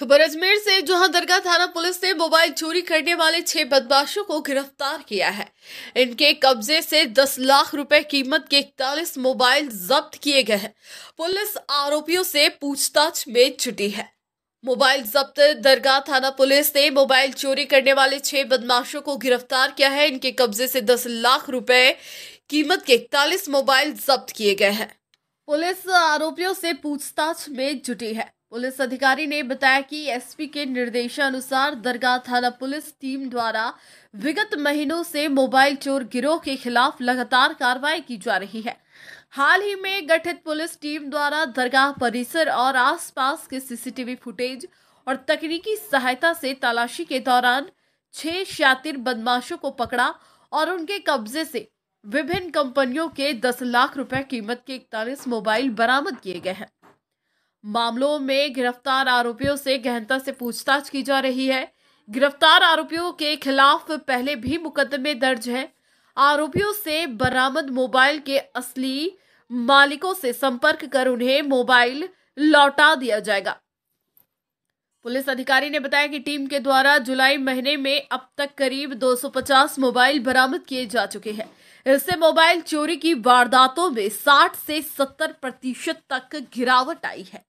खबर अजमेर से जहां दरगाह थाना पुलिस ने मोबाइल चोरी करने वाले छह बदमाशों को गिरफ्तार किया है इनके कब्जे से 10 लाख रुपए कीमत के इकतालीस मोबाइल जब्त किए गए हैं पुलिस आरोपियों से पूछताछ में जुटी है मोबाइल जब्त दरगाह थाना पुलिस ने मोबाइल चोरी करने वाले छह बदमाशों को गिरफ्तार किया है इनके कब्जे से दस लाख रुपए कीमत के इकतालीस मोबाइल जब्त किए गए हैं पुलिस आरोपियों से पूछताछ में जुटी है पुलिस अधिकारी ने बताया कि एसपी के निर्देशानुसार दरगाह थाना पुलिस टीम द्वारा विगत महीनों से मोबाइल चोर गिरोह के खिलाफ लगातार कार्रवाई की जा रही है हाल ही में गठित पुलिस टीम द्वारा दरगाह परिसर और आसपास के सीसीटीवी फुटेज और तकनीकी सहायता से तलाशी के दौरान छह शातिर बदमाशों को पकड़ा और उनके कब्जे से विभिन्न कंपनियों के 10 लाख रुपए कीमत के इकतालीस मोबाइल बरामद किए गए हैं मामलों में गिरफ्तार आरोपियों से गहनता से पूछताछ की जा रही है गिरफ्तार आरोपियों के खिलाफ पहले भी मुकदमे दर्ज है आरोपियों से बरामद मोबाइल के असली मालिकों से संपर्क कर उन्हें मोबाइल लौटा दिया जाएगा पुलिस अधिकारी ने बताया कि टीम के द्वारा जुलाई महीने में अब तक करीब 250 मोबाइल बरामद किए जा चुके हैं इससे मोबाइल चोरी की वारदातों में 60 से 70 प्रतिशत तक गिरावट आई है